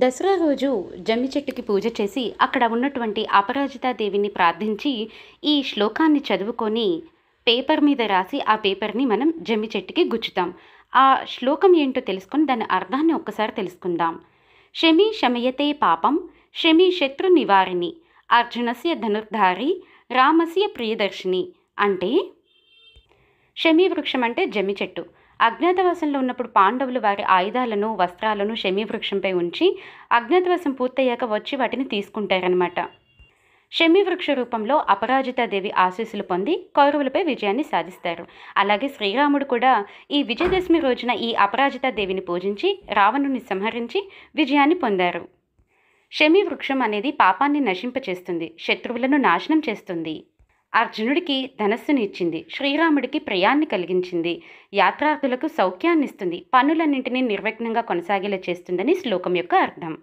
దసరా రోజు జమ్మి చెట్టుకి పూజ చేసి అక్కడ ఉన్నటువంటి అపరాజితాదేవిని ప్రార్థించి ఈ శ్లోకాన్ని చదువుకొని పేపర్ మీద రాసి ఆ పేపర్ని మనం జమ్మి చెట్టుకి గుచ్చుతాం ఆ శ్లోకం ఏంటో తెలుసుకొని దాని అర్థాన్ని ఒక్కసారి తెలుసుకుందాం శమి శమయతే పాపం శమి శత్రు నివారిణి అర్జునస్య ధనుర్ధారి రామస్య ప్రియదర్శిని అంటే షమీ వృక్షం అంటే జమి చెట్టు అజ్ఞాతవాసంలో ఉన్నప్పుడు పాండవులు వారి ఆయుధాలను వస్త్రాలను షమీ వృక్షంపై ఉంచి అజ్ఞాతవాసం పూర్తయ్యాక వచ్చి వాటిని తీసుకుంటారనమాట షమీ వృక్ష రూపంలో అపరాజితాదేవి ఆశీస్సులు పొంది కౌరవులపై విజయాన్ని సాధిస్తారు అలాగే శ్రీరాముడు కూడా ఈ విజయదశమి రోజున ఈ అపరాజితాదేవిని పూజించి రావణుని సంహరించి విజయాన్ని పొందారు షమీ వృక్షం అనేది పాపాన్ని నశింపచేస్తుంది శత్రువులను నాశనం చేస్తుంది అర్జునుడికి ధనస్సునిచ్చింది శ్రీరాముడికి ప్రయాన్ని కలిగించింది యాత్రార్థులకు సౌఖ్యాన్నిస్తుంది పనులన్నింటినీ నిర్విఘ్నంగా కొనసాగేలా చేస్తుందని శ్లోకం యొక్క అర్థం